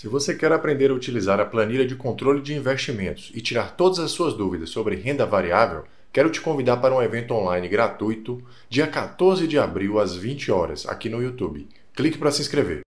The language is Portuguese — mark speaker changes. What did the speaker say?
Speaker 1: Se você quer aprender a utilizar a planilha de controle de investimentos e tirar todas as suas dúvidas sobre renda variável, quero te convidar para um evento online gratuito, dia 14 de abril às 20 horas, aqui no YouTube. Clique para se inscrever.